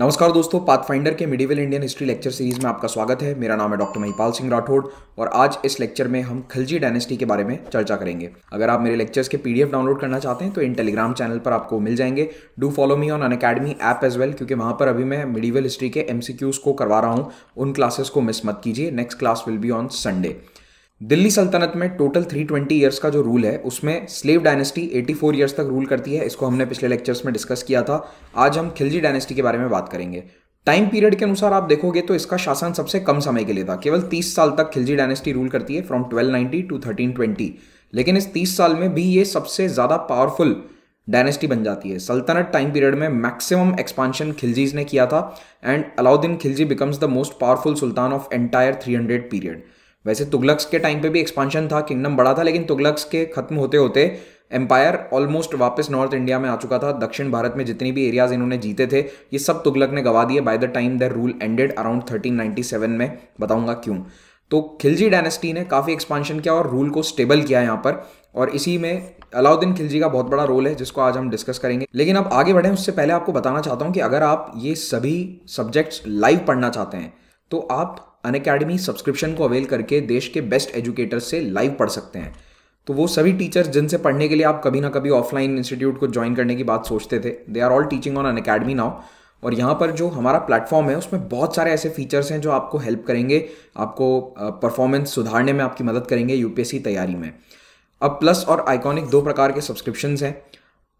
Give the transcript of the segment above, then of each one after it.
नमस्कार दोस्तों पाथफाइंडर के medieval Indian history lecture series में आपका स्वागत है मेरा नाम है डॉक्टर महिपाल सिंह राठौड़ और आज इस लेक्चर में हम खलजी डायनेस्टी के बारे में चर्चा करेंगे अगर आप मेरे लेक्चर्स के पीडीएफ डाउनलोड करना चाहते हैं तो इन टेलीग्राम चैनल पर आपको मिल जाएंगे do follow me on Unacademy app as well क्योंकि वहां पर अभी मैं मिडिवल हिस्ट्री के एमसीक्यूज को करवा रहा हूँ उन क्लासेस को मिस मत कीजिए next class will be on Sunday Delhi सल्तनत में टोटल 320 ईयर्स का जो रूल है उसमें स्लेव डायनेस्टी 84 ईयर्स तक रूल करती है इसको हमने पिछले लेक्चर्स में डिस्कस किया था आज हम खिलजी डायनेस्टी के बारे में बात करेंगे टाइम पीरियड के अनुसार आप देखोगे तो इसका शासन सबसे कम समय के लिए था केवल 30 साल तक खिलजी डायनेस्टी रूल करती है फ्रॉम 1290 टू थर्टीन लेकिन इस 30 साल में भी ये सबसे ज़्यादा पावरफुल डायनेस्टी बन जाती है सल्तनत टाइम पीरियड में मैक्सिमम एक्सपांशन खिलजीज ने किया था and Alauddin Khilji becomes the most powerful sultan of entire 300 period वैसे तुगलक्स के टाइम पे भी एक्सपांशन था किंगडम बड़ा था लेकिन तुगलक्स के खत्म होते होते एम्पायर ऑलमोस्ट वापस नॉर्थ इंडिया में आ चुका था दक्षिण भारत में जितनी भी एरियाज इन्होंने जीते थे ये सब तुगलक ने गवा दिए by the time the rule ended around 1397 में बताऊंगा क्यों तो खिलजी डायनेस्टी ने काफ़ी एक्सपांशन किया और रूल को स्टेबल किया यहाँ पर और इसी में अलाउद्दीन खिलजी का बहुत बड़ा रोल है जिसको आज हम डिस्कस करेंगे लेकिन अब आगे बढ़ें उससे पहले आपको बताना चाहता हूँ कि अगर आप ये सभी सब्जेक्ट्स लाइव पढ़ना चाहते हैं तो आप अन अकेडमी सब्सक्रिप्शन को अवेल करके देश के बेस्ट एजुकेटर्स से लाइव पढ़ सकते हैं तो वो सभी टीचर्स जिनसे पढ़ने के लिए आप कभी ना कभी ऑफलाइन इंस्टीट्यूट को ज्वाइन करने की बात सोचते थे they are all teaching on Unacademy now और यहाँ पर जो हमारा प्लेटफॉर्म है उसमें बहुत सारे ऐसे फीचर्स हैं जो आपको हेल्प करेंगे आपको परफॉर्मेंस सुधारने में आपकी मदद करेंगे यूपीएससी तैयारी में अब प्लस और आइकॉनिक दो प्रकार के सब्सक्रिप्शन हैं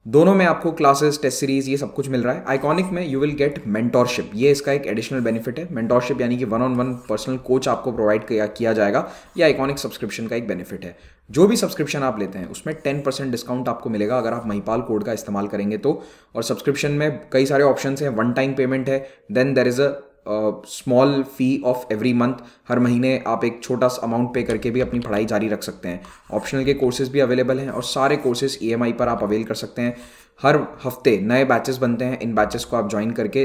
दोनों में आपको क्लासेस टेस्ट सीरीज ये सब कुछ मिल रहा है आइकॉनिक में यू विल गेट मेंटोरशिप ये इसका एक एडिशनल बेनिफिट है मेंटोरशिप यानी कि one on one personal coach आपको प्रोवाइड किया, किया जाएगा ये आइकॉनिक सब्सक्रिप्शन का एक बेनिफिट है जो भी सब्सक्रिप्शन आप लेते हैं उसमें टेन परसेंट डिस्काउंट आपको मिलेगा अगर आप महिपाल कोड का इस्तेमाल करेंगे तो और सब्सक्रिप्शन में कई सारे ऑप्शन हैं वन टाइम पेमेंट है then there is a small fee of every month हर महीने आप एक छोटा सा अमाउंट पे करके भी अपनी पढ़ाई जारी रख सकते हैं ऑप्शनल के कोर्सेज भी अवेलेबल हैं और सारे कोर्सेज ई e पर आप अवेल कर सकते हैं हर हफ्ते नए बैचेस बनते हैं इन बैचेस को आप ज्वाइन करके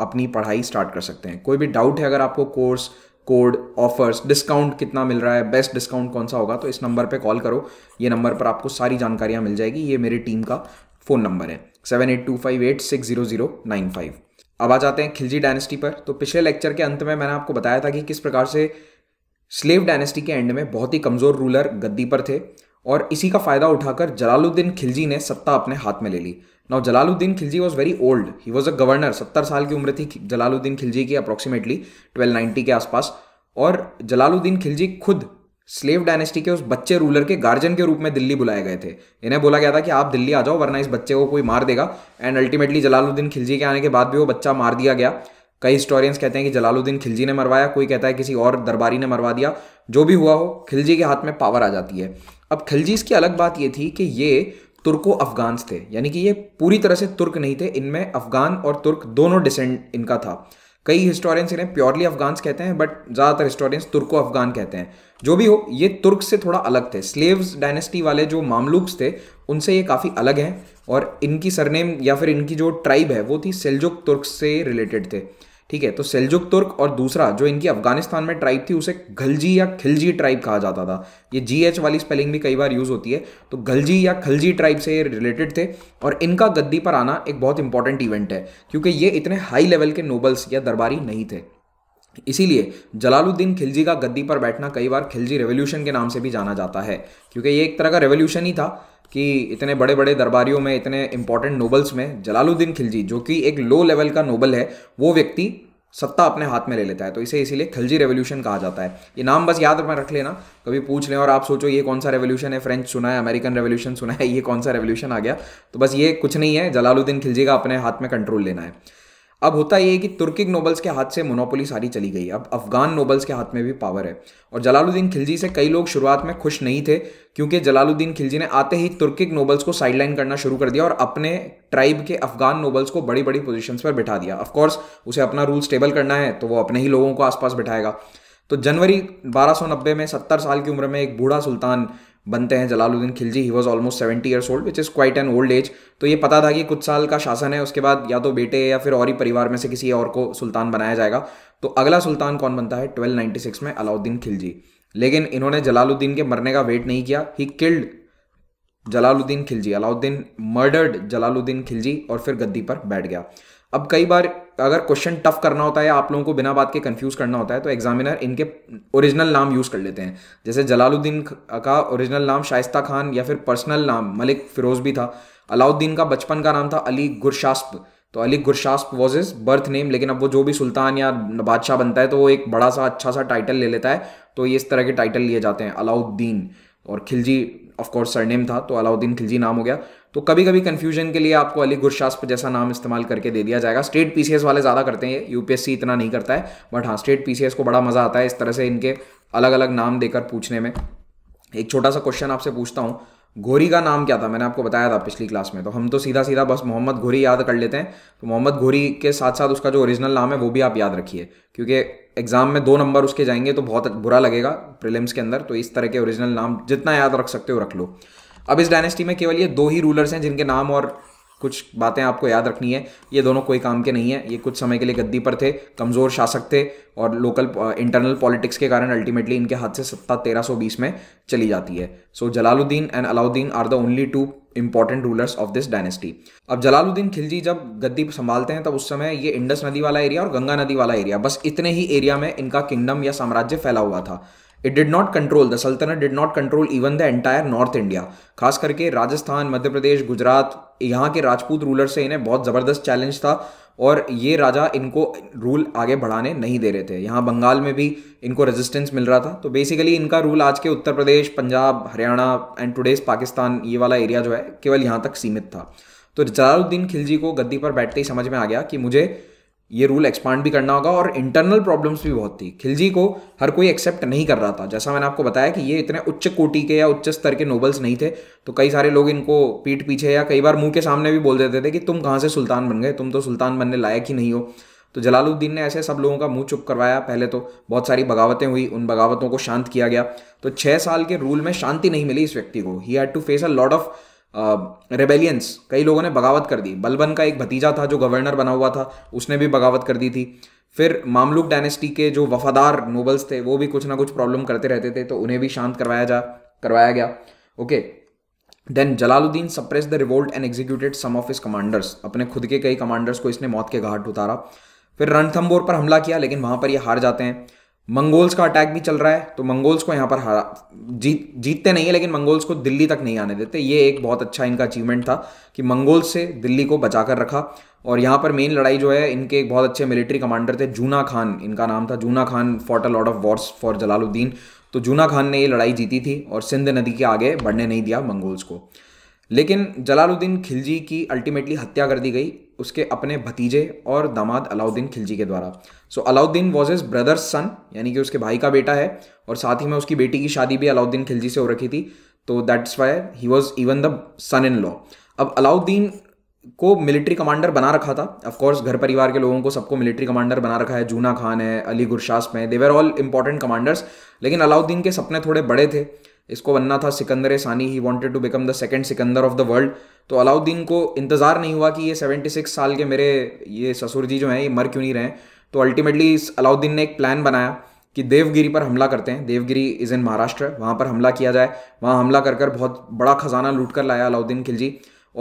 अपनी पढ़ाई स्टार्ट कर सकते हैं कोई भी डाउट है अगर आपको कोर्स कोड ऑफर्स डिस्काउंट कितना मिल रहा है बेस्ट डिस्काउंट कौन सा होगा तो इस नंबर पे कॉल करो ये नंबर पर आपको सारी जानकारियाँ मिल जाएगी ये मेरी टीम का फ़ोन नंबर है seven eight two five eight six zero zero nine five अब आ जाते हैं खिलजी डायनेस्टी पर तो पिछले लेक्चर के अंत में मैंने आपको बताया था कि किस प्रकार से स्लेव डायनेस्टी के एंड में बहुत ही कमज़ोर रूलर गद्दी पर थे और इसी का फ़ायदा उठाकर जलालुद्दीन खिलजी ने सत्ता अपने हाथ में ले ली now Jalaluddin Khilji was very old he was a governor सत्तर साल की उम्र थी जलालुद्दीन खिलजी की अप्रॉक्सीमेटली ट्वेल्व के आसपास और जलालुद्दीन खिलजी खुद स्लेव डायनेस्टी के उस बच्चे रूलर के गार्जियन के रूप में दिल्ली बुलाए गए थे इन्हें बोला गया था कि आप दिल्ली आ जाओ वरना इस बच्चे को कोई मार देगा एंड अल्टीमेटली जलालुद्दीन खिलजी के आने के बाद भी वो बच्चा मार दिया गया कई हिस्टोरियंस कहते हैं कि जलालुद्दीन खिलजी ने मरवाया कोई कहता है किसी और दरबारी ने मरवा दिया जो भी हुआ हो खिलजी के हाथ में पावर आ जाती है अब खिलजी की अलग बात ये थी कि ये तुर्को अफगान्स थे यानी कि ये पूरी तरह से तुर्क नहीं थे इनमें अफगान और तुर्क दोनों डिसेंड इनका था कई हिस्टोरियंस इन्हें प्योरली अफगान्स कहते हैं बट ज़्यादातर हिस्टोरियंस तुर्को अफगान कहते हैं जो भी हो ये तुर्क से थोड़ा अलग थे स्लेव्स डायनेस्टी वाले जो मामलूक्स थे उनसे ये काफ़ी अलग हैं और इनकी सरनेम या फिर इनकी जो ट्राइब है वो थी सेल्जुक तुर्क से रिलेटेड थे ठीक है तो सेल्जुक तुर्क और दूसरा जो इनकी अफगानिस्तान में ट्राइब थी उसे घलजी या खिलजी ट्राइब कहा जाता था ये जी एच वाली स्पेलिंग भी कई बार यूज़ होती है तो घलजी या खलजी ट्राइब से ये रिलेटेड थे और इनका गद्दी पर आना एक बहुत इंपॉर्टेंट इवेंट है क्योंकि ये इतने हाई लेवल के नोबल्स या दरबारी नहीं थे इसीलिए जलालुद्दीन खिलजी का गद्दी पर बैठना कई बार खिलजी रेवोल्यूशन के नाम से भी जाना जाता है क्योंकि ये एक तरह का रेवोल्यूशन ही था कि इतने बड़े बड़े दरबारियों में इतने इंपॉर्टेंट नोबल्स में जलालुद्दीन खिलजी जो कि एक लो लेवल का नोबल है वो व्यक्ति सत्ता अपने हाथ में ले लेता है तो इसे इसीलिए खिलजी रेवोल्यूशन कहा जाता है ये नाम बस याद में रख लेना कभी पूछ लें और आप सोचो ये कौन सा रेवोल्यूशन है फ्रेंच सुना है अमेरिकन रेवोल्यूशन सुना है ये कौन सा रेवोल्यूशन आ गया तो बस ये कुछ नहीं है जलालुद्दीन खिलजी का अपने हाथ में कंट्रोल लेना है अब होता यह है कि तुर्किक नोबल्स के हाथ से मोनोपोली सारी चली गई अब अफगान नोबल्स के हाथ में भी पावर है और जलालुद्दीन खिलजी से कई लोग शुरुआत में खुश नहीं थे क्योंकि जलालुद्दीन खिलजी ने आते ही तुर्किक नोबल्स को साइडलाइन करना शुरू कर दिया और अपने ट्राइब के अफगान नोबल्स को बड़ी बड़ी पोजिशन पर बिठा दिया ऑफकोर्स उसे अपना रूल स्टेबल करना है तो वो अपने ही लोगों को आसपास बिठाएगा तो जनवरी बारह में सत्तर साल की उम्र में एक बूढ़ा सुल्तान बनते हैं Jalaluddin Khilji he was almost seventy years old which is quite an old age तो ये पता था कि कुछ साल का शासन है उसके बाद या तो बेटे या फिर और ही परिवार में से किसी और को सुल्तान बनाया जाएगा तो अगला सुल्तान कौन बनता है ट्वेल्व सिक्स में अलाउद्दीन खिलजी लेकिन इन्होंने जलालुद्दीन के मरने का वेट नहीं किया he killed Jalaluddin Khilji Alauddin murdered Jalaluddin Khilji और फिर गद्दी पर बैठ गया अब कई बार अगर क्वेश्चन टफ करना होता है या आप लोगों को बिना बात के कंफ्यूज करना होता है तो एग्जामिनर इनके ओरिजिनल नाम यूज़ कर लेते हैं जैसे जलालुद्दीन का ओरिजिनल नाम शाइस्ता खान या फिर पर्सनल नाम मलिक फिरोज भी था अलाउद्दीन का बचपन का नाम था अली गुरशास्प तो Ali Gurshasp was his birth name लेकिन अब वो जो भी सुल्तान या बादशाह बनता है तो वो एक बड़ा सा अच्छा सा टाइटल ले लेता है तो ये इस तरह के टाइटल लिए जाते हैं अलाउद्दीन और खिलजी ऑफकोर्स सरनेम था तो अलाउद्दीन खिलजी नाम हो गया तो कभी कभी कन्फ्यूजन के लिए आपको अली गुरशास्प जैसा नाम इस्तेमाल करके दे दिया जाएगा स्टेट पीसीएस वाले ज़्यादा करते हैं यूपीएससी इतना नहीं करता है बट हाँ स्टेट पीसीएस को बड़ा मज़ा आता है इस तरह से इनके अलग अलग नाम देकर पूछने में एक छोटा सा क्वेश्चन आपसे पूछता हूँ घोरी का नाम क्या था मैंने आपको बताया था पिछली क्लास में तो हम तो सीधा सीधा बस मोहम्मद घोरी याद कर लेते हैं तो मोहम्मद घोरी के साथ साथ उसका जो ओरिजिनल नाम है वो भी आप याद रखिए क्योंकि एग्जाम में दो नंबर उसके जाएंगे तो बहुत बुरा लगेगा प्रिलिम्स के अंदर तो इस तरह के ओरिजिनल नाम जितना याद रख सकते हो रख लो अब इस डायनेस्टी में केवल ये दो ही रूलर्स हैं जिनके नाम और कुछ बातें आपको याद रखनी है ये दोनों कोई काम के नहीं है ये कुछ समय के लिए गद्दी पर थे कमज़ोर शासक थे और लोकल इंटरनल पॉलिटिक्स के कारण अल्टीमेटली इनके हाथ से सत्ता 1320 में चली जाती है so so, Jalaluddin and Alauddin are the only two important rulers of this dynasty अब जलालुद्दीन खिलजी जब गद्दी संभालते हैं तब उस समय ये इंडस नदी वाला एरिया और गंगा नदी वाला एरिया बस इतने ही एरिया में इनका किंगडम या साम्राज्य फैला हुआ था it did not control the सल्तनत did not control even the entire north India खास करके राजस्थान मध्य प्रदेश गुजरात यहाँ के राजपूत रूलर से इन्हें बहुत ज़बरदस्त चैलेंज था और ये राजा इनको रूल आगे बढ़ाने नहीं दे रहे थे यहाँ बंगाल में भी इनको रेजिस्टेंस मिल रहा था तो बेसिकली इनका रूल आज के उत्तर प्रदेश पंजाब हरियाणा एंड टूडेज पाकिस्तान ये वाला एरिया जो है केवल यहाँ तक सीमित था तो जलालुद्दीन खिलजी को गद्दी पर बैठते ही समझ में आ गया कि मुझे ये रूल एक्सपांड भी करना होगा और इंटरनल प्रॉब्लम्स भी बहुत थी खिलजी को हर कोई एक्सेप्ट नहीं कर रहा था जैसा मैंने आपको बताया कि ये इतने उच्च कोटि के या उच्च स्तर के नोबल्स नहीं थे तो कई सारे लोग इनको पीठ पीछे या कई बार मुंह के सामने भी बोल देते थे कि तुम कहाँ से सुल्तान बन गए तुम तो सुल्तान बनने लायक ही नहीं हो तो जलालुद्दीन ने ऐसे सब लोगों का मुंह चुप करवाया पहले तो बहुत सारी बगावतें हुई उन बगावतों को शांत किया गया तो छः साल के रूल में शांति नहीं मिली इस व्यक्ति को he had to face a lot of rebellions कई लोगों ने बगावत कर दी बलबन का एक भतीजा था जो गवर्नर बना हुआ था उसने भी बगावत कर दी थी फिर मामलुक डायनेस्टी के जो वफादार नोबल्स थे वो भी कुछ ना कुछ प्रॉब्लम करते रहते थे तो उन्हें भी शांत करवाया जा करवाया गया okay then Jalaluddin suppress the revolt and executed some of his commanders अपने खुद के कई कमांडर्स को इसने मौत के घाट उतारा फिर रणथम्बोर पर हमला किया लेकिन वहाँ पर ये हार जाते हैं मंगोल्स का अटैक भी चल रहा है तो मंगोल्स को यहाँ पर हरा जीत जीतते नहीं है लेकिन मंगोल्स को दिल्ली तक नहीं आने देते ये एक बहुत अच्छा इनका अचीवमेंट था कि मंगोल्स से दिल्ली को बचा कर रखा और यहाँ पर मेन लड़ाई जो है इनके एक बहुत अच्छे मिलिट्री कमांडर थे जूना खान इनका नाम था Juna Khan fought a lord of wars for Jalaluddin तो जूना खान ने ये लड़ाई जीती थी और सिंध नदी के आगे बढ़ने नहीं दिया मंगोल्स को लेकिन जलालुद्दीन खिलजी की अल्टीमेटली हत्या कर दी गई उसके अपने भतीजे और दामाद अलाउद्दीन खिलजी के द्वारा so Alauddin was his brother's son यानी कि उसके भाई का बेटा है और साथ ही में उसकी बेटी की शादी भी अलाउद्दीन खिलजी से हो रखी थी तो that's why he was even the son in law अब अलाउद्दीन को मिलिट्री कमांडर बना रखा था ऑफकोर्स घर परिवार के लोगों को सबको मिलिट्री कमांडर बना रखा है जूना खान है अली गुरशास्प है देवर ऑल इंपॉर्टेंट कमांडर्स लेकिन अलाउद्दीन के सपने थोड़े बड़े थे इसको बनना था Sikandar Sani he wanted to become the second Sikandar of the world तो अलाउद्दीन को इंतज़ार नहीं हुआ कि ये सेवेंटी सिक्स साल के मेरे ये ससुर जी जो हैं ये मर क्यों नहीं रहे तो अल्टीमेटली अलाउद्दीन ने एक प्लान बनाया कि देवगिरी पर हमला करते हैं देवगिरी इज़ इन महाराष्ट्र वहाँ पर हमला किया जाए वहाँ हमला कर कर बहुत बड़ा खजाना लूट कर लाया अलाउद्दीन खिलजी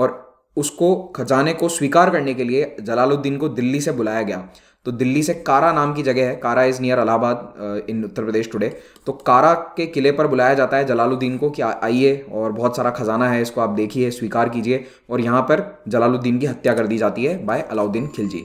और उसको खजाने को स्वीकार करने के लिए जलालुद्दीन को दिल्ली से बुलाया गया तो दिल्ली से कारा नाम की जगह है Kara is near Allahabad in Uttar Pradesh today तो कारा के किले पर बुलाया जाता है जलालुद्दीन को कि आइए और बहुत सारा खजाना है इसको आप देखिए स्वीकार कीजिए और यहाँ पर जलालुद्दीन की हत्या कर दी जाती है बाय अलाउद्दीन खिलजी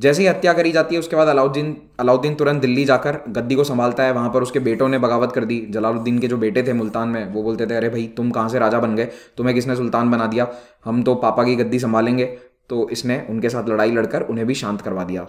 जैसे ही हत्या करी जाती है उसके बाद अलाउद्दीन अलाउद्दीन तुरंत दिल्ली जाकर गद्दी को संभालता है वहाँ पर उसके बेटों ने बगावत कर दी जलालुद्दीन के जो बेटे थे मुल्तान में वो बोलते थे अरे भाई तुम कहाँ से राजा बन गए तुम्हें किसने सुल्तान बना दिया हम तो पापा की गद्दी संभालेंगे तो इसने उनके साथ लड़ाई लड़कर उन्हें भी शांत करवा दिया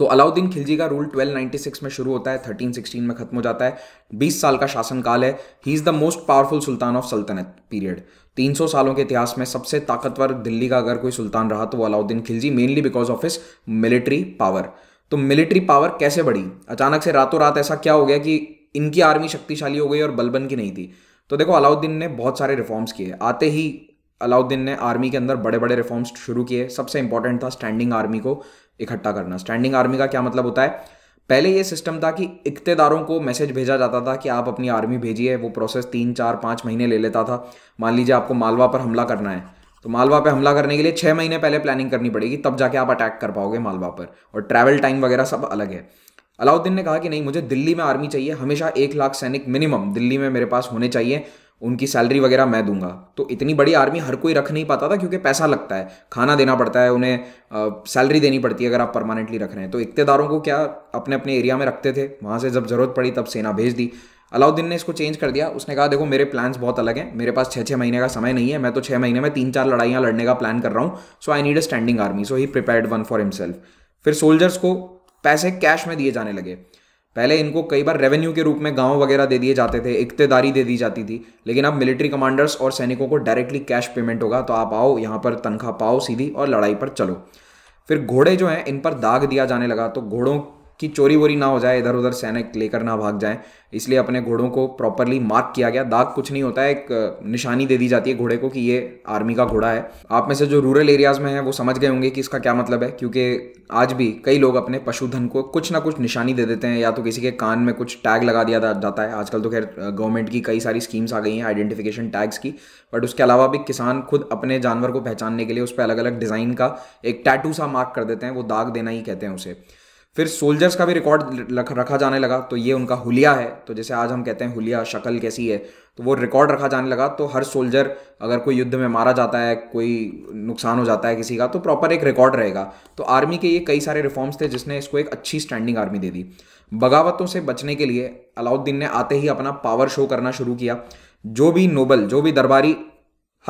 तो अलाउद्दीन खिलजी का रूल 1296 में शुरू होता है 1316 में खत्म हो जाता है 20 साल का शासनकाल है he is the most powerful sultan of सल्तनत पीरियड 300 सालों के इतिहास में सबसे ताकतवर दिल्ली का अगर कोई सुल्तान रहा तो वो Alauddin Khilji mainly because of his military power तो मिलिट्री पावर कैसे बढ़ी अचानक से रातों रात ऐसा क्या हो गया कि इनकी आर्मी शक्तिशाली हो गई और बलबन की नहीं थी तो देखो अलाउद्दीन ने बहुत सारे रिफॉर्म्स किए आते ही अलाउद्दीन ने आर्मी के अंदर बड़े बड़े रिफॉर्म्स शुरू किए सबसे इंपॉर्टेंट था स्टैंडिंग आर्मी को इकट्ठा करना स्टैंडिंग आर्मी का क्या मतलब होता है पहले ये सिस्टम था कि इकतेदारों को मैसेज भेजा जाता था कि आप अपनी आर्मी भेजिए वो प्रोसेस तीन चार पाँच महीने ले लेता था मान लीजिए आपको मालवा पर हमला करना है तो मालवा पे हमला करने के लिए छः महीने पहले प्लानिंग करनी पड़ेगी तब जाके आप अटैक कर पाओगे मालवा पर और ट्रैवल टाइम वगैरह सब अलग है अलाउद्दीन ने कहा कि नहीं मुझे दिल्ली में आर्मी चाहिए हमेशा एक लाख सैनिक मिनिमम दिल्ली में मेरे पास होने चाहिए उनकी सैलरी वगैरह मैं दूंगा तो इतनी बड़ी आर्मी हर कोई रख नहीं पाता था क्योंकि पैसा लगता है खाना देना पड़ता है उन्हें सैलरी देनी पड़ती है अगर आप परमानेंटली रख रहे हैं तो इकतेदारों को क्या अपने अपने एरिया में रखते थे वहाँ से जब ज़रूरत पड़ी तब सेना भेज दी अलाउद्दीन ने इसको चेंज कर दिया उसने कहा देखो मेरे प्लान्स बहुत अलग हैं मेरे पास छः छः महीने का समय नहीं है मैं तो छः महीने में तीन चार लड़ाइयाँ लड़ने का प्लान कर रहा हूँ so I need a standing army so he prepared one for himself फिर सोल्जर्स को पैसे कैश में दिए जाने लगे पहले इनको कई बार रेवेन्यू के रूप में गांव वगैरह दे दिए जाते थे इकतेदारी दे दी जाती थी लेकिन अब मिलिट्री कमांडर्स और सैनिकों को डायरेक्टली कैश पेमेंट होगा तो आप आओ यहाँ पर तनख्वाह पाओ सीधी और लड़ाई पर चलो फिर घोड़े जो हैं इन पर दाग दिया जाने लगा तो घोड़ों कि चोरी वोरी ना हो जाए इधर उधर सैनिक लेकर ना भाग जाए इसलिए अपने घोड़ों को प्रॉपरली मार्क किया गया दाग कुछ नहीं होता है एक निशानी दे दी जाती है घोड़े को कि ये आर्मी का घोड़ा है आप में से जो रूरल एरियाज़ में है वो समझ गए होंगे कि इसका क्या मतलब है क्योंकि आज भी कई लोग अपने पशुधन को कुछ ना कुछ निशानी दे देते हैं या तो किसी के कान में कुछ टैग लगा दिया जाता है आजकल तो खैर गवर्नमेंट की कई सारी स्कीम्स आ गई हैं आइडेंटिफिकेशन टैग्स की बट उसके अलावा भी किसान खुद अपने जानवर को पहचानने के लिए उस पर अलग अलग डिज़ाइन का एक टैटू सा मार्क कर देते हैं वो दाग देना ही कहते हैं उसे फिर सोल्जर्स का भी रिकॉर्ड रखा जाने लगा तो ये उनका हुलिया है तो जैसे आज हम कहते हैं हुलिया शक्ल कैसी है तो वो रिकॉर्ड रखा जाने लगा तो हर सोल्जर अगर कोई युद्ध में मारा जाता है कोई नुकसान हो जाता है किसी का तो प्रॉपर एक रिकॉर्ड रहेगा तो आर्मी के ये कई सारे रिफॉर्म्स थे जिसने इसको एक अच्छी स्टैंडिंग आर्मी दे दी बगावतों से बचने के लिए अलाउद्दीन ने आते ही अपना पावर शो करना शुरू किया जो भी नोबल जो भी दरबारी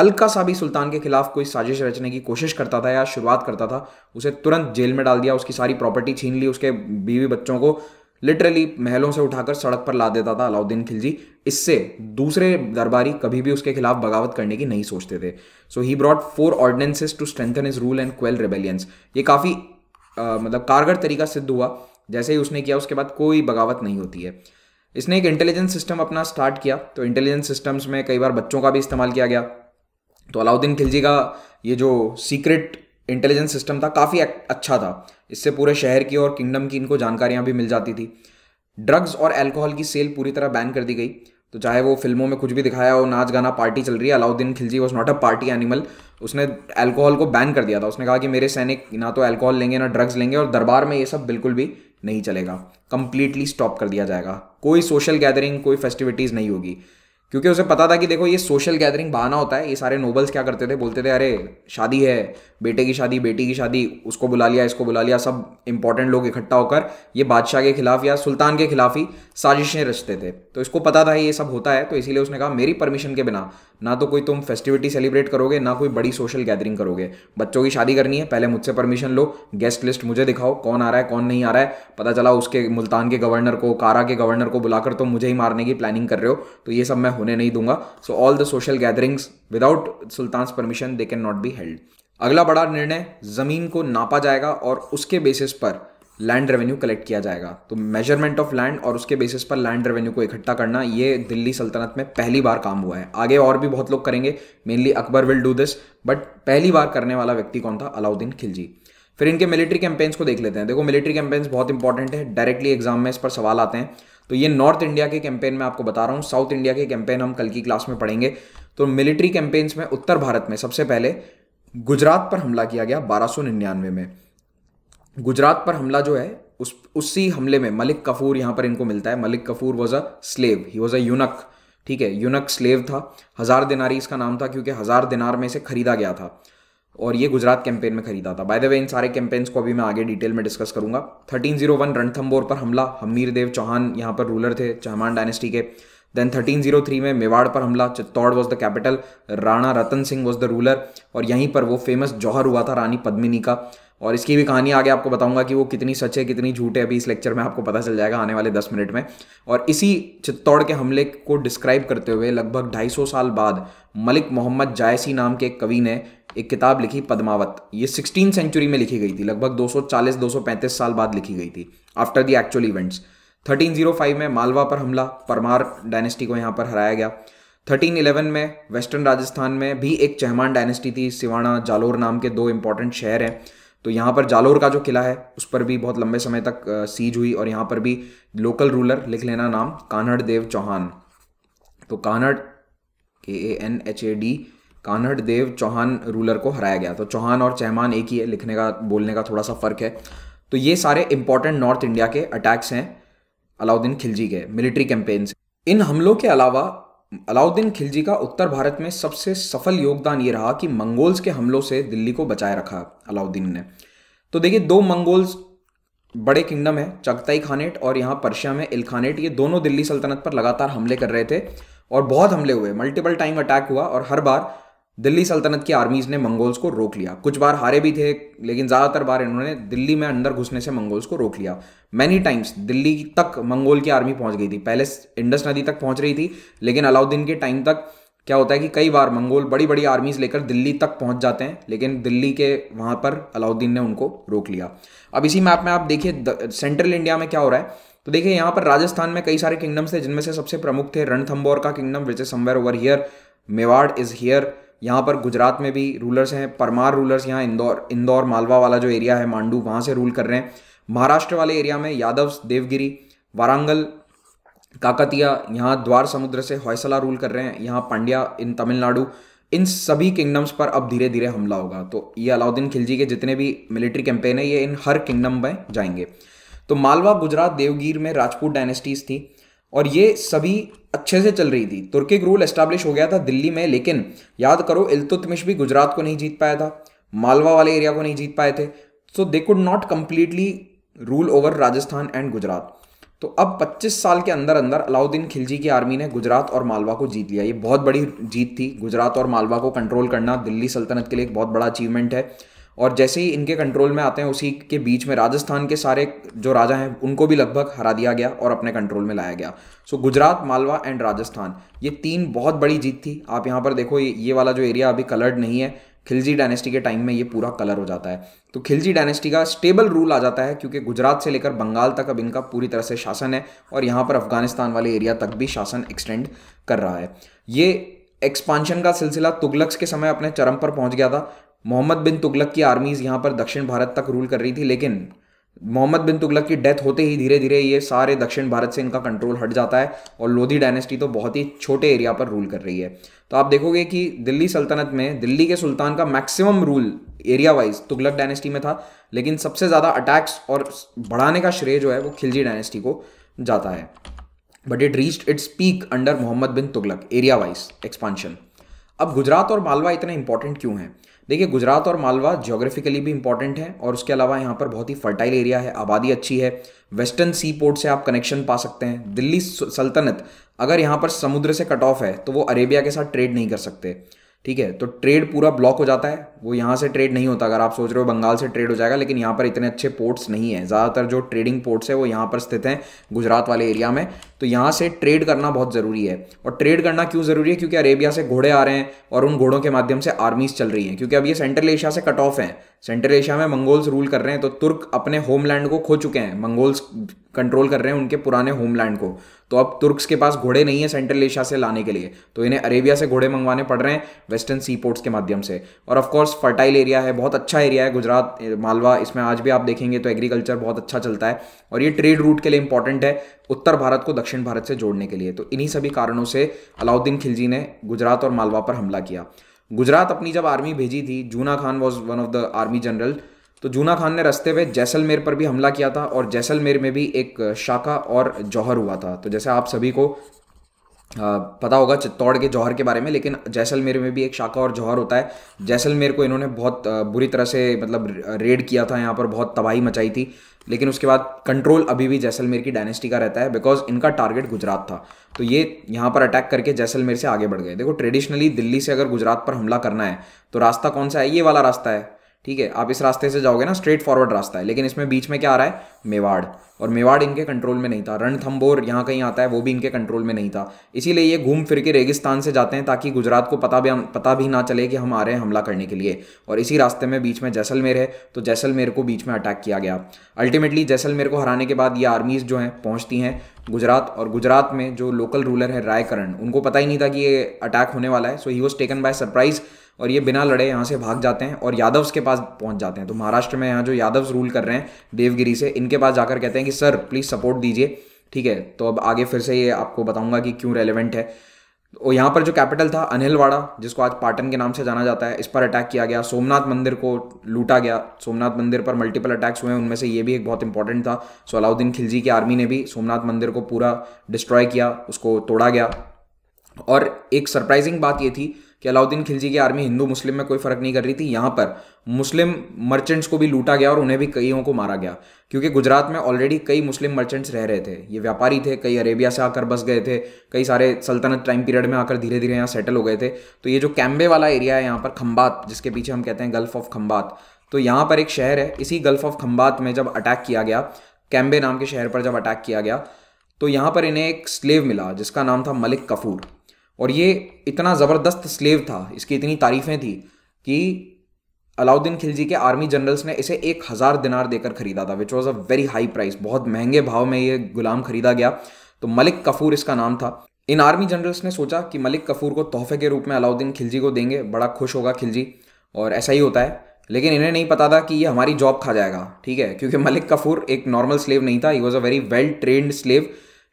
हल्का सा भी सुल्तान के खिलाफ कोई साजिश रचने की कोशिश करता था या शुरुआत करता था उसे तुरंत जेल में डाल दिया उसकी सारी प्रॉपर्टी छीन ली उसके बीवी बच्चों को लिटरली महलों से उठाकर सड़क पर ला देता था अलाउद्दीन खिलजी इससे दूसरे दरबारी कभी भी उसके खिलाफ बगावत करने की नहीं सोचते थे so he brought four ordinances to strengthen his rule and quell rebellions ये काफ़ी मतलब कारगर तरीका सिद्ध हुआ जैसे ही उसने किया उसके बाद कोई बगावत नहीं होती है इसने एक इंटेलिजेंस सिस्टम अपना स्टार्ट किया तो इंटेलिजेंस सिस्टम्स में कई बार बच्चों का भी इस्तेमाल किया गया तो अलाउद्दीन खिलजी का ये जो सीक्रेट इंटेलिजेंस सिस्टम था काफ़ी अच्छा था इससे पूरे शहर की और किंगडम की इनको जानकारियाँ भी मिल जाती थी ड्रग्स और अल्कोहल की सेल पूरी तरह बैन कर दी गई तो चाहे वो फिल्मों में कुछ भी दिखाया हो नाच गाना पार्टी चल रही है Alauddin Khilji was not a party animal उसने अल्कोहल को बैन कर दिया था उसने कहा कि मेरे सैनिक ना तो अल्कोहल लेंगे ना ड्रग्स लेंगे और दरबार में ये सब बिल्कुल भी नहीं चलेगा कंप्लीटली स्टॉप कर दिया जाएगा कोई सोशल गैदरिंग कोई फेस्टिविटीज़ नहीं होगी क्योंकि उसे पता था कि देखो ये सोशल गैदरिंग बहाना होता है ये सारे नोबल्स क्या करते थे बोलते थे अरे शादी है बेटे की शादी बेटी की शादी उसको बुला लिया इसको बुला लिया सब इंपॉर्टेंट लोग इकट्ठा होकर ये बादशाह के खिलाफ या सुल्तान के खिलाफ ही साजिशें रचते थे तो इसको पता था ये सब होता है तो इसीलिए उसने कहा मेरी परमिशन के बिना ना तो कोई तुम फेस्टिविटी सेलिब्रेट करोगे ना कोई बड़ी सोशल गैदरिंग करोगे बच्चों की शादी करनी है पहले मुझसे परमिशन लो गेस्ट लिस्ट मुझे दिखाओ कौन आ रहा है कौन नहीं आ रहा है पता चला उसके मुल्तान के गवर्नर को कारा के गवर्नर को बुलाकर तुम मुझे ही मारने की प्लानिंग कर रहे हो तो ये सब मैं होने नहीं दूंगा so all the social gatherings without sultan's permission they can not be held अगला बड़ा निर्णय ज़मीन को नापा जाएगा और उसके बेसिस पर लैंड रेवेन्यू कलेक्ट किया जाएगा तो मेजरमेंट ऑफ लैंड और उसके बेसिस पर लैंड रेवेन्यू को इकट्ठा करना ये दिल्ली सल्तनत में पहली बार काम हुआ है आगे और भी बहुत लोग करेंगे mainly Akbar will do this but पहली बार करने वाला व्यक्ति कौन था अलाउद्दीन खिलजी फिर इनके मिलिट्री कैंपेन्स को देख लेते हैं देखो मिलिट्री कैंपेन्स बहुत इंपॉर्टेंट है डायरेक्टली एग्जाम में इस पर सवाल आते हैं तो ये नॉर्थ इंडिया के कैंपेन में आपको बता रहा हूँ साउथ इंडिया के कैंपेन हम कल की क्लास में पढ़ेंगे तो मिलिट्री कैंपेन्स में उत्तर भारत में सबसे पहले गुजरात पर हमला किया गया बारह में गुजरात पर हमला जो है उस उसी हमले में मलिक कफूर यहाँ पर इनको मिलता है Malik Kafur was a slave he was a eunuch ठीक है यूनक स्लेव था हजार दिनारी इसका नाम था क्योंकि हजार दिनार में इसे खरीदा गया था और ये गुजरात कैंपेन में खरीदा था बाय द वे इन सारे कैंपेन्स को अभी मैं आगे डिटेल में डिस्कस करूंगा वन oh रणथंबोर पर हमला हमीर देव चौहान यहाँ पर रूलर थे चौहान डायनेस्टी के देन थर्टीन जीरो थ्री में मेवाड़ पर हमला Chittor was the capital Rana Ratan Singh was the ruler और यहीं पर वो फेमस जौहर हुआ था रानी पद्मिनी का और इसकी भी कहानी आगे आपको बताऊंगा कि वो कितनी सच है कितनी झूठ है अभी इस लेक्चर में आपको पता चल जाएगा आने वाले दस मिनट में और इसी चित्तौड़ के हमले को डिस्क्राइब करते हुए लगभग ढाई साल बाद मलिक मोहम्मद जायसी नाम के एक कवि ने एक किताब लिखी पद्मावत ये सिक्सटीन सेंचुरी में लिखी गई थी लगभग 240-235 साल बाद लिखी गई थी आफ्टर द एक्चुअल इवेंट्स 1305 में मालवा पर हमला परमार डायनेस्टी को यहाँ पर हराया गया 1311 में वेस्टर्न राजस्थान में भी एक चहमान डायनेस्टी थी सिवाना जालोर नाम के दो इंपॉर्टेंट शहर हैं तो यहाँ पर जालोर का जो किला है उस पर भी बहुत लंबे समय तक सीज हुई और यहाँ पर भी लोकल रूलर लिख लेना नाम कान्हड़ देव चौहान तो Kanhad K A N H A D Kanhad Dev Chauhan ruler को हराया गया तो चौहान और चहमान एक ही है लिखने का बोलने का थोड़ा सा फ़र्क है तो ये सारे इंपॉर्टेंट नॉर्थ इंडिया के अटैक्स हैं अलाउद्दीन खिलजी के मिलिट्री कैंपेन इन हमलों के अलावा अलाउद्दीन खिलजी का उत्तर भारत में सबसे सफल योगदान ये रहा कि मंगोल्स के हमलों से दिल्ली को बचाए रखा अलाउद्दीन ने तो देखिए दो मंगोल्स बड़े किंगडम है चगताई खानेट और यहाँ पर्शिया में इल खानेट ये दोनों दिल्ली सल्तनत पर लगातार हमले कर रहे थे और बहुत हमले हुए मल्टीपल टाइम अटैक हुआ और हर बार दिल्ली सल्तनत की आर्मीज ने मंगोल्स को रोक लिया कुछ बार हारे भी थे लेकिन ज़्यादातर बार इन्होंने दिल्ली में अंदर घुसने से मंगोल्स को रोक लिया मैनी टाइम्स दिल्ली तक मंगोल की आर्मी पहुंच गई थी पहले इंडस नदी तक पहुंच रही थी लेकिन अलाउद्दीन के टाइम तक क्या होता है कि कई बार मंगोल बड़ी बड़ी आर्मीज लेकर दिल्ली तक पहुंच जाते हैं लेकिन दिल्ली के वहां पर अलाउद्दीन ने उनको रोक लिया अब इसी मैप में आप देखिए सेंट्रल इंडिया में क्या हो रहा है तो देखिए यहाँ पर राजस्थान में कई सारे किंगडम्स थे जिनमें से सबसे प्रमुख थे रणथम्बोर का kingdom which is somewhere over here Mewar is here यहाँ पर गुजरात में भी रूलर्स हैं परमार रूलर्स यहाँ इंदौर इंदौर मालवा वाला जो एरिया है मांडू वहाँ से रूल कर रहे हैं महाराष्ट्र वाले एरिया में यादव देवगिरी वारांगल काकतिया यहाँ द्वार समुद्र से हौसला रूल कर रहे हैं यहाँ पांड्या इन तमिलनाडु इन सभी किंगडम्स पर अब धीरे धीरे हमला होगा तो ये अलाउद्दीन खिलजी के जितने भी मिलिट्री कैंपेन है ये इन हर किंगडम में जाएंगे तो मालवा गुजरात देवगीर में राजपूत डायनेस्टीज थी और ये सभी अच्छे से चल रही थी तुर्किक रूल एस्टैब्लिश हो गया था दिल्ली में लेकिन याद करो इल्तुतमिश भी गुजरात को नहीं जीत पाया था मालवा वाले एरिया को नहीं जीत पाए थे so they could not completely rule over Rajasthan and Gujarat तो अब 25 साल के अंदर अंदर अलाउद्दीन खिलजी की आर्मी ने गुजरात और मालवा को जीत लिया ये बहुत बड़ी जीत थी गुजरात और मालवा को कंट्रोल करना दिल्ली सल्तनत के लिए एक बहुत बड़ा अचीवमेंट है और जैसे ही इनके कंट्रोल में आते हैं उसी के बीच में राजस्थान के सारे जो राजा हैं उनको भी लगभग हरा दिया गया और अपने कंट्रोल में लाया गया so so, Gujarat Malwa and Rajasthan ये तीन बहुत बड़ी जीत थी आप यहाँ पर देखो ये वाला जो एरिया अभी कलर्ड नहीं है खिलजी डायनेस्टी के टाइम में ये पूरा कलर हो जाता है तो खिलजी डायनेस्टी का स्टेबल रूल आ जाता है क्योंकि गुजरात से लेकर बंगाल तक अब इनका पूरी तरह से शासन है और यहाँ पर अफगानिस्तान वाले एरिया तक भी शासन एक्सटेंड कर रहा है ये एक्सपांशन का सिलसिला तुगलक्स के समय अपने चरम पर पहुंच गया था मोहम्मद बिन तुगलक की आर्मीज़ यहाँ पर दक्षिण भारत तक रूल कर रही थी लेकिन मोहम्मद बिन तुगलक की डेथ होते ही धीरे धीरे ये सारे दक्षिण भारत से इनका कंट्रोल हट जाता है और लोधी डायनेस्टी तो बहुत ही छोटे एरिया पर रूल कर रही है तो आप देखोगे कि दिल्ली सल्तनत में दिल्ली के सुल्तान का maximum rule area wise Tughlaq dynasty में था लेकिन सबसे ज़्यादा अटैक्स और बढ़ाने का श्रेय जो है वो खिलजी डायनेस्टी को जाता है but it reached its peak under Mohammad bin Tughlaq area wise expansion अब गुजरात और मालवा इतने इंपॉर्टेंट क्यों हैं देखिए गुजरात और मालवा जोग्राफिकली भी इंपॉर्टेंट है और उसके अलावा यहाँ पर बहुत ही फर्टाइल एरिया है आबादी अच्छी है वेस्टर्न सी पोर्ट से आप कनेक्शन पा सकते हैं दिल्ली सल्तनत अगर यहाँ पर समुद्र से कट ऑफ है तो वो अरेबिया के साथ ट्रेड नहीं कर सकते ठीक है तो ट्रेड पूरा ब्लॉक हो जाता है वो यहाँ से ट्रेड नहीं होता अगर आप सोच रहे हो बंगाल से ट्रेड हो जाएगा लेकिन यहाँ पर इतने अच्छे पोर्ट्स नहीं है ज़्यादातर जो ट्रेडिंग पोर्ट्स है वो यहाँ पर स्थित हैं गुजरात वाले एरिया में तो यहाँ से ट्रेड करना बहुत ज़रूरी है और ट्रेड करना क्यों ज़रूरी है क्योंकि अरेबिया से घोड़े आ रहे हैं और उन घोड़ों के माध्यम से आर्मीज चल रही हैं क्योंकि अब ये सेंट्रल एशिया से कट ऑफ हैं सेंट्रल एशिया में मंगोल्स रूल कर रहे हैं तो तुर्क अपने होमलैंड को खो चुके हैं मंगोल्स कंट्रोल कर रहे हैं उनके पुराने होमलैंड को तो अब तुर्क्स के पास घोड़े नहीं है सेंट्रल एशिया से लाने के लिए तो इन्हें अरेबिया से घोड़े मंगवाने पड़ रहे हैं वेस्टर्न सी पोर्ट्स के माध्यम से और ऑफकोर्स फर्टाइल एरिया है बहुत अच्छा एरिया है गुजरात मालवा इसमें आज भी आप देखेंगे तो एग्रीकल्चर बहुत अच्छा चलता है और ये ट्रेड रूट के लिए इंपॉर्टेंट है उत्तर भारत को दक्षिण भारत से जोड़ने के लिए तो इन्हीं सभी कारणों से अलाउद्दीन खिलजी ने गुजरात और मालवा पर हमला किया गुजरात अपनी जब आर्मी भेजी थी Juna Khan was one of the army general तो जूना खान ने रस्ते हुए जैसलमेर पर भी हमला किया था और जैसलमेर में भी एक शाखा और जौहर हुआ था तो जैसे आप सभी को पता होगा चित्तौड़ के जौहर के बारे में लेकिन जैसलमेर में भी एक शाखा और जौहर होता है जैसलमेर को इन्होंने बहुत बुरी तरह से मतलब रेड किया था यहाँ पर बहुत तबाही मचाई थी लेकिन उसके बाद कंट्रोल अभी भी जैसलमेर की डायनेस्टी का रहता है बिकॉज इनका टारगेट गुजरात था तो ये यहाँ पर अटैक करके जैसलमेर से आगे बढ़ गए देखो ट्रेडिशनली दिल्ली से अगर गुजरात पर हमला करना है तो रास्ता कौन सा है ये वाला रास्ता है ठीक है आप इस रास्ते से जाओगे ना स्ट्रेट फॉरवर्ड रास्ता है लेकिन इसमें बीच में क्या आ रहा है मेवाड़ और मेवाड़ इनके कंट्रोल में नहीं था रणथम्बोर यहाँ कहीं आता है वो भी इनके कंट्रोल में नहीं था इसीलिए ये घूम फिर के रेगिस्तान से जाते हैं ताकि गुजरात को पता भी पता भी ना चले कि हम आ रहे हैं हमला करने के लिए और इसी रास्ते में बीच में जैसलमेर है तो जैसलमेर को बीच में अटैक किया गया अल्टीमेटली जैसलमेर को हराने के बाद ये आर्मीज़ जो हैं पहुँचती हैं गुजरात और गुजरात में जो लोकल रूलर है रायकरण उनको पता ही नहीं था कि ये अटैक होने वाला है so he was taken by surprise और ये बिना लड़े यहाँ से भाग जाते हैं और यादव्स के पास पहुँच जाते हैं तो महाराष्ट्र में यहाँ जो यादव्स रूल कर रहे हैं देवगिरी से इनके पास जाकर कहते हैं कि कि सर प्लीज़ सपोर्ट दीजिए ठीक है तो अब आगे फिर से ये आपको बताऊंगा कि क्यों रेलिवेंट है और यहाँ पर जो कैपिटल था अनिलवाड़ा जिसको आज पाटन के नाम से जाना जाता है इस पर अटैक किया गया सोमनाथ मंदिर को लूटा गया सोमनाथ मंदिर पर मल्टीपल अटैक्स हुए उनमें से ये भी एक बहुत इंपॉर्टेंट था सो अलाउद्दीन खिलजी की आर्मी ने भी सोमनाथ मंदिर को पूरा डिस्ट्रॉय किया उसको तोड़ा गया और एक सरप्राइजिंग बात ये थी कि अलाउद्दीन खिलजी की आर्मी हिंदू मुस्लिम में कोई फर्क नहीं कर रही थी यहाँ पर मुस्लिम मर्चेंट्स को भी लूटा गया और उन्हें भी कईयों को मारा गया क्योंकि गुजरात में ऑलरेडी कई मुस्लिम मर्चेंट्स रह रहे थे ये व्यापारी थे कई अरेबिया से आकर बस गए थे कई सारे सल्तनत टाइम पीरियड में आकर धीरे धीरे यहाँ सेटल हो गए थे तो ये जो कैम्बे वाला एरिया है यहाँ पर खम्बात जिसके पीछे हम कहते हैं गल्फ ऑफ खम्बात तो यहाँ पर एक शहर है इसी गल्फ ऑफ खम्बात में जब अटैक किया गया कैम्बे नाम के शहर पर जब अटैक किया गया तो यहाँ पर इन्हें एक स्लेव मिला जिसका नाम था मलिक कफूर और ये इतना ज़बरदस्त स्लेव था इसकी इतनी तारीफ़ें थी कि अलाउद्दीन खिलजी के आर्मी जनरल्स ने इसे एक हज़ार दिनार देकर खरीदा था which was a very high price बहुत महंगे भाव में ये गुलाम खरीदा गया तो मलिक कफूर इसका नाम था इन आर्मी जनरल्स ने सोचा कि मलिक कफूर को तोहफे के रूप में अलाउद्दीन खिलजी को देंगे बड़ा खुश होगा खिलजी और ऐसा ही होता है लेकिन इन्हें नहीं पता था कि ये हमारी जॉब खा जाएगा ठीक है क्योंकि मलिक कफूर एक नॉर्मल स्लेव नहीं था he was a very well trained slave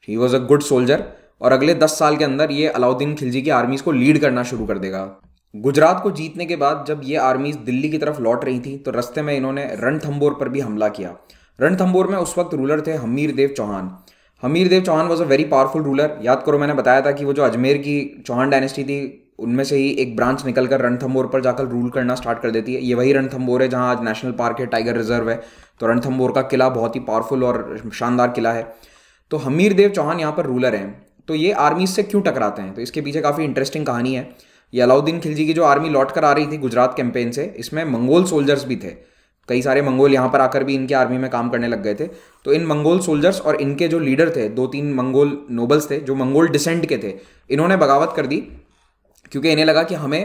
he was a good soldier और अगले दस साल के अंदर ये अलाउद्दीन खिलजी की आर्मीज को लीड करना शुरू कर देगा गुजरात को जीतने के बाद जब ये आर्मीज दिल्ली की तरफ लौट रही थी तो रस्ते में इन्होंने रणथम्बोर पर भी हमला किया रणथम्बोर में उस वक्त रूलर थे Hamir Dev Chauhan Hamir Dev Chauhan was a very powerful ruler याद करो मैंने बताया था कि वो जो अजमेर की चौहान डायनेस्टी थी उनमें से ही एक ब्रांच निकल कर रणथम्बोर पर जाकर रूल करना स्टार्ट कर देती है ये वही रणथम्बोर है जहाँ आज नेशनल पार्क है टाइगर रिजर्व है तो रणथम्बोर का किला बहुत ही पावरफुल और शानदार किला है तो हमीर देव चौहान यहाँ पर रूलर हैं तो ये आर्मी से क्यों टकराते हैं तो इसके पीछे काफ़ी इंटरेस्टिंग कहानी है ये अलाउद्दीन खिलजी की जो आर्मी लौट कर आ रही थी गुजरात कैंपेन से इसमें मंगोल सोल्जर्स भी थे कई सारे मंगोल यहाँ पर आकर भी इनके आर्मी में काम करने लग गए थे तो इन मंगोल सोल्जर्स और इनके जो लीडर थे दो तीन मंगोल नोबल्स थे जो मंगोल डिसेंट के थे इन्होंने बगावत कर दी क्योंकि इन्हें लगा कि हमें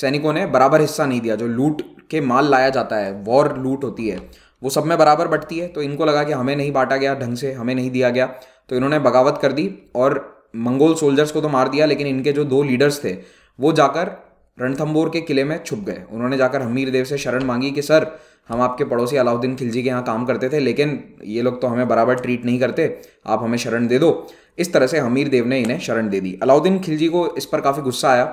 सैनिकों ने बराबर हिस्सा नहीं दिया जो लूट के माल लाया जाता है वॉर लूट होती है वो सब में बराबर बटती है तो इनको लगा कि हमें नहीं बांटा गया ढंग से हमें नहीं दिया गया तो इन्होंने बगावत कर दी और मंगोल सोल्जर्स को तो मार दिया लेकिन इनके जो दो लीडर्स थे वो जाकर रणथम्बोर के किले में छुप गए उन्होंने जाकर हमीर देव से शरण मांगी कि सर हम आपके पड़ोसी अलाउद्दीन खिलजी के यहाँ काम करते थे लेकिन ये लोग तो हमें बराबर ट्रीट नहीं करते आप हमें शरण दे दो इस तरह से हमीर देव ने इन्हें शरण दे दी अलाउद्दीन खिलजी को इस पर काफ़ी गुस्सा आया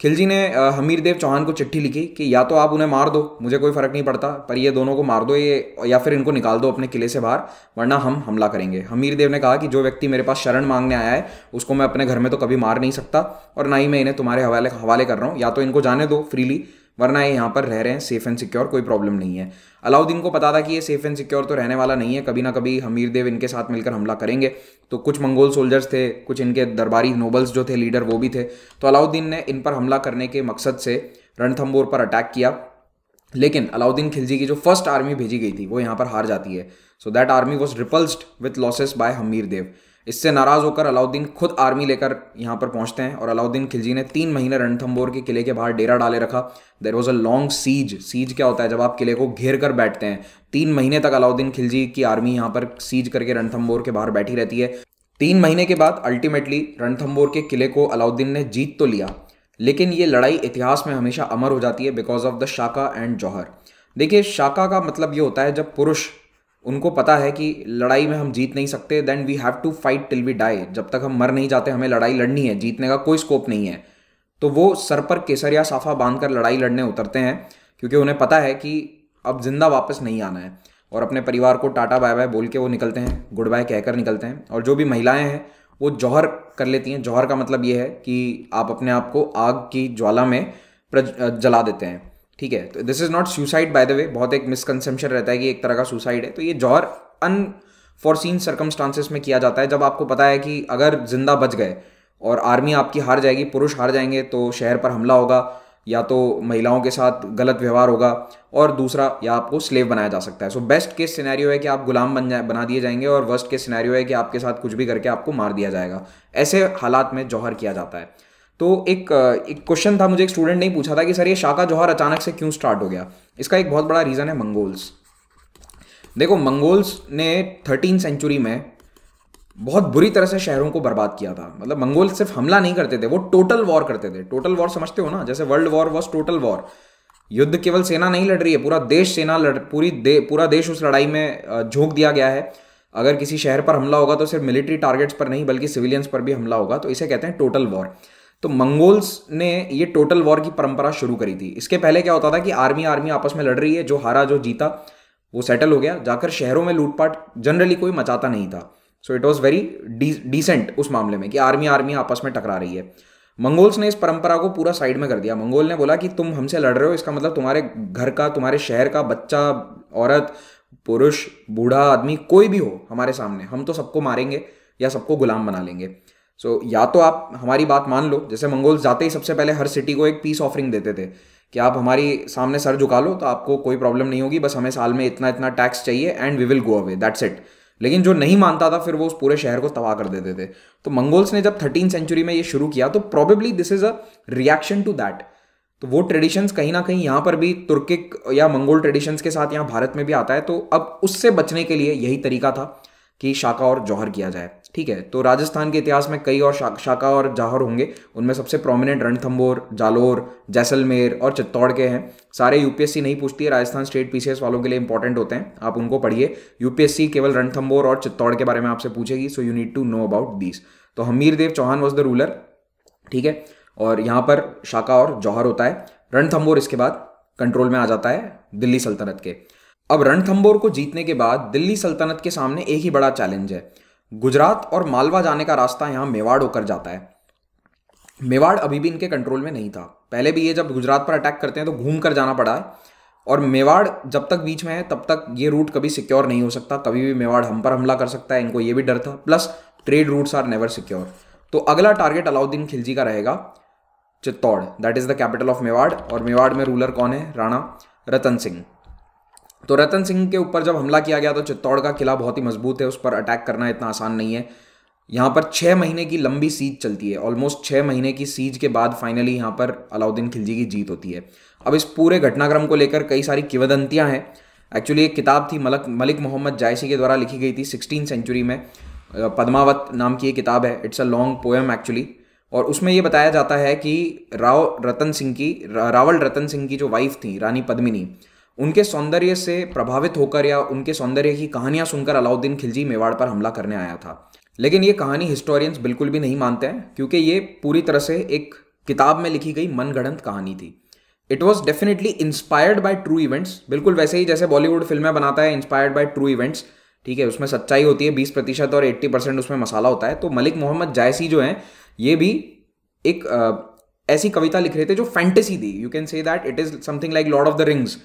खिलजी ने हमीर देव चौहान को चिट्ठी लिखी कि या तो आप उन्हें मार दो मुझे कोई फ़र्क नहीं पड़ता पर ये दोनों को मार दो ये या फिर इनको निकाल दो अपने किले से बाहर वरना हम हमला करेंगे हमीर देव ने कहा कि जो व्यक्ति मेरे पास शरण मांगने आया है उसको मैं अपने घर में तो कभी मार नहीं सकता और ना ही मैं इन्हें तुम्हारे हवाले हवाले कर रहा हूँ या तो इनको जाने दो फ्रीली वरना ये यहाँ पर रह रहे हैं सेफ एंड सिक्योर कोई प्रॉब्लम नहीं है अलाउद्दीन को पता था कि ये सेफ एंड सिक्योर तो रहने वाला नहीं है कभी ना कभी हमीर देव इनके साथ मिलकर हमला करेंगे तो कुछ मंगोल सोल्जर्स थे कुछ इनके दरबारी नोबल्स जो थे लीडर वो भी थे तो अलाउद्दीन ने इन पर हमला करने के मकसद से रणथम्बोर पर अटैक किया लेकिन अलाउद्दीन खिलजी की जो फर्स्ट आर्मी भेजी गई थी वो यहाँ पर हार जाती है so that army was repulsed with losses by Hammir Dev इससे नाराज़ होकर अलाउद्दीन खुद आर्मी लेकर यहाँ पर पहुँचते हैं और अलाउद्दीन खिलजी ने तीन महीने रणथम्बोर के किले के बाहर डेरा डाले रखा there was a long siege siege क्या होता है जब आप किले को घेर कर बैठते हैं तीन महीने तक अलाउद्दीन खिलजी की आर्मी यहाँ पर सीज करके रणथम्बोर के बाहर बैठी रहती है तीन महीने के बाद अल्टीमेटली रणथम्बोर के किले को अलाउद्दीन ने जीत तो लिया लेकिन ये लड़ाई इतिहास में हमेशा अमर हो जाती है because of the shaka and jauhar देखिए शाका का मतलब ये होता है जब पुरुष उनको पता है कि लड़ाई में हम जीत नहीं सकते then we have to fight till we die जब तक हम मर नहीं जाते हमें लड़ाई लड़नी है जीतने का कोई स्कोप नहीं है तो वो सर पर केसरिया साफा बांध कर लड़ाई लड़ने उतरते हैं क्योंकि उन्हें पता है कि अब जिंदा वापस नहीं आना है और अपने परिवार को टाटा बाय बाय बोल के वो निकलते हैं गुड बाय कहकर निकलते हैं और जो भी महिलाएं हैं वो जौहर कर लेती हैं जौहर का मतलब ये है कि आप अपने आप को आग की ज्वाला में जला देते हैं ठीक है तो this is not suicide by the way बहुत एक मिसकनसेप्शन रहता है कि एक तरह का सुसाइड है तो ये जौहर फॉरसीन सर्कमस्टांसिस में किया जाता है जब आपको पता है कि अगर जिंदा बच गए और आर्मी आपकी हार जाएगी पुरुष हार जाएंगे तो शहर पर हमला होगा या तो महिलाओं के साथ गलत व्यवहार होगा और दूसरा या आपको स्लेव बनाया जा सकता है सो बेस्ट केस सिनेरियो है कि आप गुलाम बन जाए बना दिए जाएंगे और वर्स्ट केस सिनेरियो है कि आपके साथ कुछ भी करके आपको मार दिया जाएगा ऐसे हालात में जौहर किया जाता है तो एक एक क्वेश्चन था मुझे एक स्टूडेंट ने पूछा था कि सर ये शाखा जोहर अचानक से क्यों स्टार्ट हो गया इसका एक बहुत बड़ा रीज़न है मंगोल्स देखो मंगोल्स ने थर्टीन सेंचुरी में बहुत बुरी तरह से शहरों को बर्बाद किया था मतलब मंगोल सिर्फ हमला नहीं करते थे वो टोटल वॉर करते थे टोटल वॉर समझते हो ना जैसे world war was total war युद्ध केवल सेना नहीं लड़ रही है पूरा देश सेना लड़ पूरी दे पूरा देश उस लड़ाई में झोंक दिया गया है अगर किसी शहर पर हमला होगा तो सिर्फ मिलिट्री टारगेट्स पर नहीं बल्कि सिविलियंस पर भी हमला होगा तो इसे कहते हैं टोटल वॉर तो मंगोल्स ने ये टोटल वॉर की परंपरा शुरू करी थी इसके पहले क्या होता था कि आर्मी आर्मी आपस में लड़ रही है जो हारा जो जीता वो सेटल हो गया जाकर शहरों में लूटपाट जनरली कोई मचाता नहीं था so it was very decent उस मामले में कि आर्मी आर्मी आपस में टकरा रही है मंगोल्स ने इस परंपरा को पूरा साइड में कर दिया मंगोल ने बोला कि तुम हमसे लड़ रहे हो इसका मतलब तुम्हारे घर का तुम्हारे शहर का बच्चा औरत पुरुष बूढ़ा आदमी कोई भी हो हमारे सामने हम तो सबको मारेंगे या सबको गुलाम बना लेंगे सो so, या तो आप हमारी बात मान लो जैसे मंगोल्स जाते ही सबसे पहले हर सिटी को एक पीस ऑफरिंग देते थे कि आप हमारी सामने सर झुका लो तो आपको कोई प्रॉब्लम नहीं होगी बस हमें साल में इतना इतना टैक्स चाहिए and we will go away that's it लेकिन जो नहीं मानता था फिर वो उस पूरे शहर को तबाह कर देते थे तो मंगोल्स ने जब थर्टीन सेंचुरी में ये शुरू किया तो probably this is a reaction to that तो वो ट्रेडिशंस कहीं ना कहीं यहाँ पर भी तुर्किक या मंगोल ट्रेडिशंस के साथ यहाँ भारत में भी आता है तो अब उससे बचने के लिए यही तरीका था कि शाखा और जौहर किया जाए ठीक है तो राजस्थान के इतिहास में कई और शा, शाखा और जौहर होंगे उनमें सबसे प्रोमिनेंट रणथंबोर जालोर जैसलमेर और चित्तौड़ के हैं सारे यूपीएससी नहीं पूछती है राजस्थान स्टेट पीसीएस वालों के लिए इंपॉर्टेंट होते हैं आप उनको पढ़िए यूपीएससी केवल रणथंबोर और चित्तौड़ के बारे में आपसे पूछेगी so you need to know about these तो Hammir Dev Chauhan was the ruler ठीक है और यहाँ पर शाखा और जौहर होता है रणथंबोर इसके बाद कंट्रोल में आ जाता है दिल्ली सल्तनत के अब रणथंबोर को जीतने के बाद दिल्ली सल्तनत के सामने एक ही बड़ा चैलेंज है गुजरात और मालवा जाने का रास्ता यहाँ मेवाड़ होकर जाता है मेवाड़ अभी भी इनके कंट्रोल में नहीं था पहले भी ये जब गुजरात पर अटैक करते हैं तो घूम कर जाना पड़ा है और मेवाड़ जब तक बीच में है तब तक ये रूट कभी सिक्योर नहीं हो सकता कभी भी मेवाड़ हम पर हमला कर सकता है इनको ये भी डर था plus trade routes are never secure तो अगला टारगेट अलाउद्दीन खिलजी का रहेगा Chittor that is the capital of Mewar और मेवाड़ में रूलर कौन है राणा रतन सिंह तो रतन सिंह के ऊपर जब हमला किया गया तो चित्तौड़ का किला बहुत ही मजबूत है उस पर अटैक करना इतना आसान नहीं है यहाँ पर छः महीने की लंबी सीज चलती है ऑलमोस्ट छः महीने की सीज के बाद फाइनली यहाँ पर अलाउद्दीन खिलजी की जीत होती है अब इस पूरे घटनाक्रम को लेकर कई सारी किवदंतियाँ हैं एक्चुअली एक किताब थी मलक मलिक मोहम्मद जायसी के द्वारा लिखी गई थी सिक्सटीन सेंचुरी में पद्मावत नाम की ये किताब है it's a long poem actually और उसमें ये बताया जाता है कि राव रतन सिंह की रावल रतन सिंह की जो वाइफ थी रानी पद्मिनी उनके सौंदर्य से प्रभावित होकर या उनके सौंदर्य की कहानियां सुनकर अलाउद्दीन खिलजी मेवाड़ पर हमला करने आया था लेकिन ये कहानी हिस्टोरियंस बिल्कुल भी नहीं मानते हैं क्योंकि ये पूरी तरह से एक किताब में लिखी गई मनगढ़ंत कहानी थी it was definitely inspired by true events बिल्कुल वैसे ही जैसे बॉलीवुड फिल्में बनाता है इंस्पायर्ड बाय ट्रू इवेंट्स ठीक है उसमें सच्चाई होती है बीस प्रतिशत और एट्टी परसेंट उसमें मसाला होता है तो मलिक मोहम्मद जायसी जो है ये भी एक आ, ऐसी कविता लिख रहे थे जो फैंटेसी थी you can say that it is something like Lord of the Rings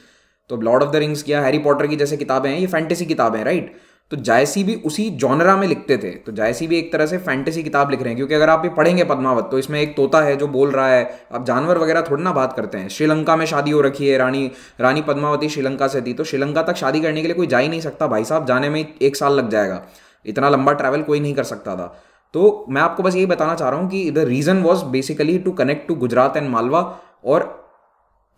तो अब लॉर्ड ऑफ द रिंग्स किया हैरी पॉटर की जैसे किताबें हैं ये फैंटेसी किताबें हैं राइट तो जायसी भी उसी जॉनरा में लिखते थे तो जायसी भी एक तरह से फैंटेसी किताब लिख रहे हैं क्योंकि अगर आप ये पढ़ेंगे पद्मावत तो इसमें एक तोता है जो बोल रहा है अब जानवर वगैरह थोड़ी ना बात करते हैं श्रीलंका में शादी हो रखी है रानी रानी पद्मावती श्रीलंका से थी तो श्रीलंका तक शादी करने के लिए कोई जा ही नहीं सकता भाई साहब जाने में एक साल लग जाएगा इतना लंबा ट्रैवल कोई नहीं कर सकता था तो मैं आपको बस यही बताना चाह रहा हूँ कि the reason was basically to connect to Gujarat and Malwa और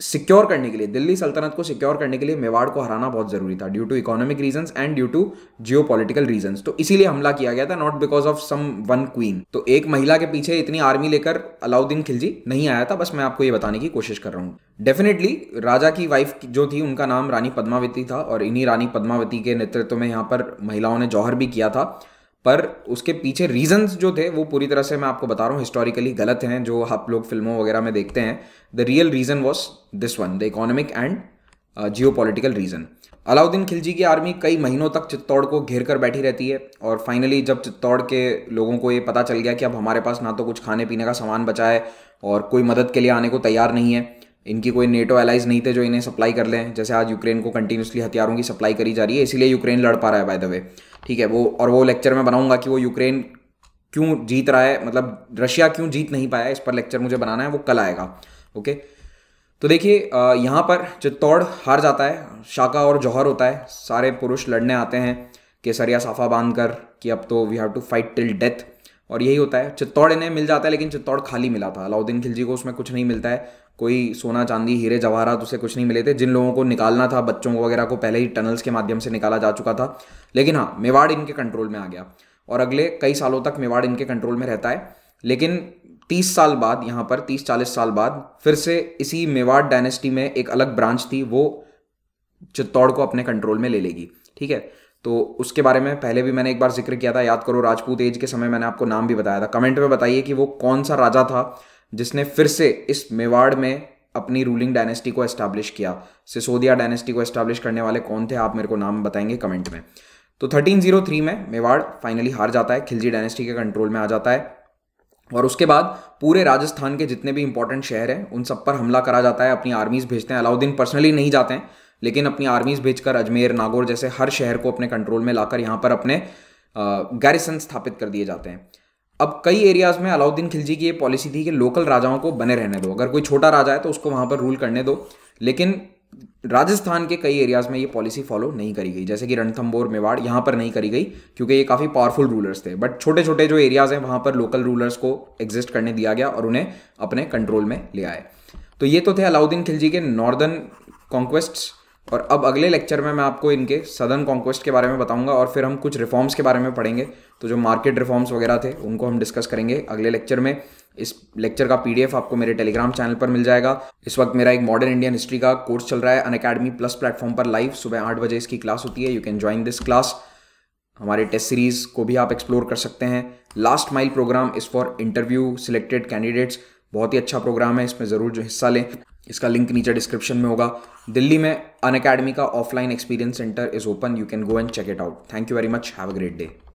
सिक्योर करने के लिए दिल्ली सल्तनत को सिक्योर करने के लिए मेवाड़ को हराना बहुत जरूरी था due to economic reasons and due to geopolitical reason तो इसीलिए हमला किया गया था not because of some one queen तो एक महिला के पीछे इतनी आर्मी लेकर अलाउद्दीन खिलजी नहीं आया था बस मैं आपको ये बताने की कोशिश कर रहा हूँ डेफिनेटली राजा की वाइफ जो थी उनका नाम रानी पद्मावती था और इन्हीं रानी पद्मावती के नेतृत्व में यहाँ पर महिलाओं ने जौहर भी किया था पर उसके पीछे रीजंस जो थे वो पूरी तरह से मैं आपको बता रहा हूँ हिस्टोरिकली गलत हैं जो आप लोग फिल्मों वगैरह में देखते हैं the real reason was this one the economic and geopolitical reason Alauddin Khilji की आर्मी कई महीनों तक चित्तौड़ को घेर कर बैठी रहती है और फाइनली जब चित्तौड़ के लोगों को ये पता चल गया कि अब हमारे पास ना तो कुछ खाने पीने का सामान बचा है और कोई मदद के लिए आने को तैयार नहीं है इनकी कोई नेटो एलाइज नहीं थे जो इन्हें सप्लाई कर लें जैसे आज यूक्रेन को कंटिन्यूसली हथियारों की सप्लाई करी जा रही है इसीलिए यूक्रेन लड़ पा रहा है बाय द वे ठीक है वो और वो लेक्चर में बनाऊंगा कि वो यूक्रेन क्यों जीत रहा है मतलब रशिया क्यों जीत नहीं पाया इस पर लेक्चर मुझे बनाना है वो कल आएगा ओके तो देखिए यहाँ पर चित्तौड़ हार जाता है शाका और जौहर होता है सारे पुरुष लड़ने आते हैं केसरिया साफा बांध कर कि अब तो we have to fight till death और यही होता है चित्तौड़ इन्हें मिल जाता है लेकिन चित्तौड़ खाली मिला था अलाउद्दीन खिलजी को उसमें कुछ नहीं मिलता है कोई सोना चांदी हीरे जवाहरात उसे कुछ नहीं मिले थे जिन लोगों को निकालना था बच्चों वगैरह को पहले ही टनल्स के माध्यम से निकाला जा चुका था लेकिन हाँ मेवाड़ इनके कंट्रोल में आ गया और अगले कई सालों तक मेवाड़ इनके कंट्रोल में रहता है लेकिन तीस साल बाद यहाँ पर तीस चालीस साल बाद फिर से इसी मेवाड़ डायनेस्टी में एक अलग ब्रांच थी वो चित्तौड़ को अपने कंट्रोल में ले लेगी ठीक है तो उसके बारे में पहले भी मैंने एक बार जिक्र किया था याद करो राजपूत एज के समय मैंने आपको नाम भी बताया था कमेंट में बताइए कि वो कौन सा राजा था जिसने फिर से इस मेवाड़ में अपनी रूलिंग डायनेस्टी को एस्टैब्लिश किया सिसोदिया डायनेस्टी को एस्टैब्लिश करने वाले कौन थे आप मेरे को नाम बताएंगे कमेंट में तो 1303 में मेवाड़ फाइनली हार जाता है खिलजी डायनेस्टी के कंट्रोल में आ जाता है और उसके बाद पूरे राजस्थान के जितने भी इंपॉर्टेंट शहर हैं उन सब पर हमला करा जाता है अपनी आर्मीज भेजते हैं अलाउद्दीन पर्सनली नहीं जाते हैं लेकिन अपनी आर्मीज भेजकर अजमेर नागौर जैसे हर शहर को अपने कंट्रोल में लाकर यहाँ पर अपने गैरिसन स्थापित कर दिए जाते हैं अब कई एरियाज में अलाउद्दीन खिलजी की ये पॉलिसी थी कि लोकल राजाओं को बने रहने दो अगर कोई छोटा राजा है तो उसको वहाँ पर रूल करने दो लेकिन राजस्थान के कई एरियाज में ये पॉलिसी फॉलो नहीं करी गई जैसे कि रणथम्बोर मेवाड़ यहाँ पर नहीं करी गई क्योंकि ये काफ़ी पावरफुल रूलर्स थे बट छोटे छोटे जो एरियाज हैं वहाँ पर लोकल रूलर्स को एग्जिस्ट करने दिया गया और उन्हें अपने कंट्रोल में ले आए तो ये तो थे अलाउद्दीन खिलजी के नॉर्दर्न कॉन्क्वेस्ट्स और अब अगले लेक्चर में मैं आपको इनके सदन कॉन्क्वेस्ट के बारे में बताऊंगा और फिर हम कुछ रिफॉर्म्स के बारे में पढ़ेंगे तो जो मार्केट रिफॉर्म्स वगैरह थे उनको हम डिस्कस करेंगे अगले लेक्चर में इस लेक्चर का पीडीएफ आपको मेरे टेलीग्राम चैनल पर मिल जाएगा इस वक्त मेरा एक मॉडर्न इंडियन हिस्ट्री का कोर्स चल रहा है अन अकेडमी प्लस प्लेटफॉर्म पर लाइव सुबह आठ बजे इसकी क्लास होती है you can join this class हमारे टेस्ट सीरीज़ को भी आप एक्सप्लोर कर सकते हैं last mile program is for interview selected candidates बहुत ही अच्छा प्रोग्राम है इसमें ज़रूर जो हिस्सा लें इसका लिंक नीचे डिस्क्रिप्शन में होगा दिल्ली में अन अकेडमी का offline experience centre is open you can go and check it out thank you very much have a great day